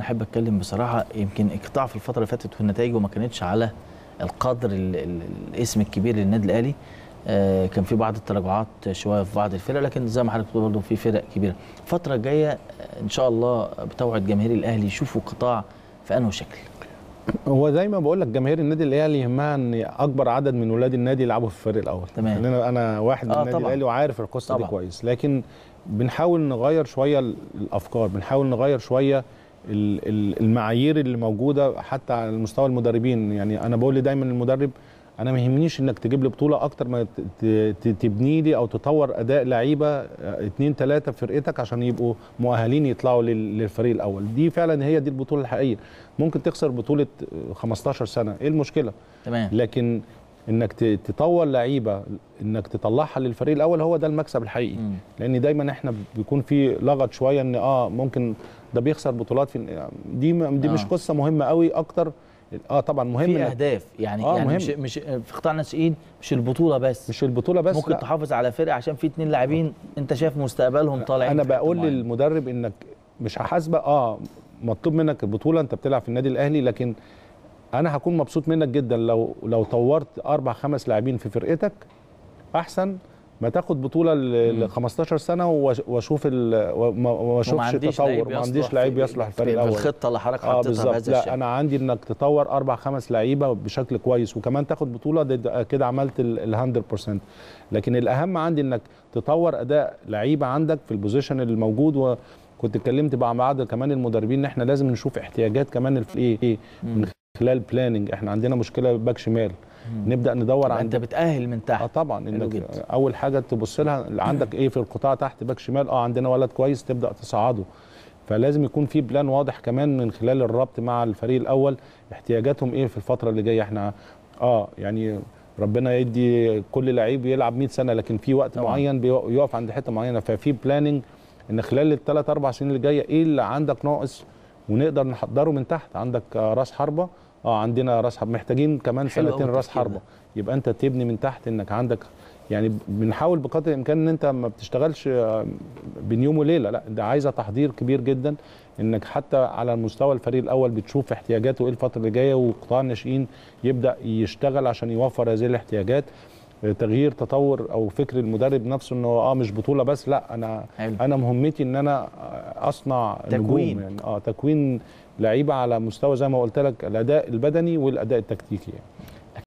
انا احب اتكلم بصراحه يمكن القطاع في الفتره اللي فاتت والنتائج ما كانتش على القدر الاسم الكبير للنادي الاهلي آه، كان في بعض التراجعات شويه في بعض الفرق لكن زي ما حضرتك بتقول برضه في فرق كبيره الفتره الجايه ان شاء الله بتوعد جماهير الاهلي يشوفوا القطاع في انه شكل هو زي ما بقول لك جماهير النادي الاهلي يهمها ان اكبر عدد من ولاد النادي يلعبوا في الفريق الاول تمام لان يعني انا واحد من آه النادي الاهلي وعارف القصه دي كويس لكن بنحاول نغير شويه الافكار بنحاول نغير شويه المعايير اللي موجوده حتى على مستوى المدربين يعني انا بقول لي دايما المدرب انا ما يهمنيش انك تجيب لي بطوله اكتر ما تبني لي او تطور اداء لعيبه آه، اتنين ثلاثه في فرقتك عشان يبقوا مؤهلين يطلعوا للفريق الاول دي فعلا هي دي البطوله الحقيقيه ممكن تخسر بطوله 15 آه، سنه ايه المشكله تمام لكن انك تطور لعيبه انك تطلعها للفريق الاول هو ده المكسب الحقيقي مم. لان دايما احنا بيكون في لغط شويه ان اه ممكن ده بيخسر بطولات في دي دي آه. مش قصه مهمه قوي اكتر اه طبعا مهم في اهداف يعني آه يعني مهم. مش مش في قطاع الناشئين مش البطوله بس مش البطوله بس ممكن لا. تحافظ على فرقه عشان في اثنين لاعبين انت شايف مستقبلهم طالعين انا بقول للمدرب انك مش هحاسبك اه مطلوب منك البطوله انت بتلعب في النادي الاهلي لكن انا هكون مبسوط منك جدا لو لو طورت اربع خمس لاعبين في فرقتك احسن ما تاخد بطوله ل 15 سنه واشوف واشوفش التطور ما عنديش لعيب يصلح الفريق الاول في الخطه اللي حضرتك آه، حاططها آه بالظبط لا الشيء. انا عندي انك تطور اربع خمس لعيبه بشكل كويس وكمان تاخد بطوله كده عملت ال 100% لكن الاهم عندي انك تطور اداء لعيبه عندك في البوزيشن الموجود و كنت اتكلمت مع بعض كمان المدربين ان احنا لازم نشوف احتياجات كمان في ايه, إيه؟ خلال بلاننج احنا عندنا مشكله باك شمال نبدا ندور عن انت بتاهل من تحت اه طبعا انك اول حاجه تبص لها عندك ايه في القطاع تحت باك شمال اه عندنا ولد كويس تبدا تصعده فلازم يكون في بلان واضح كمان من خلال الربط مع الفريق الاول احتياجاتهم ايه في الفتره اللي جايه احنا اه يعني ربنا يدي كل لعيب يلعب 100 سنه لكن في وقت طبعا. معين بيقف عند حته معينه ففي بلاننج ان خلال الثلاث اربع سنين اللي جايه ايه اللي عندك ناقص ونقدر نحضره من تحت عندك آه، راس حربه اه عندنا راس حرب محتاجين كمان سنتين راس حربه يبقى انت تبني من تحت انك عندك يعني بنحاول بقدر الامكان ان انت ما بتشتغلش آه، بين يوم وليله لا ده عايزه تحضير كبير جدا انك حتى على مستوى الفريق الاول بتشوف احتياجاته ايه الفتره اللي جايه وقطاع الناشئين يبدا يشتغل عشان يوفر هذه الاحتياجات تغيير تطور او فكر المدرب نفسه انه اه مش بطوله بس لا انا حلو. انا مهمتي ان انا اصنع تكوين نجوم يعني اه تكوين لعيبه على مستوى زي ما قلت لك الاداء البدني والاداء التكتيكي يعني.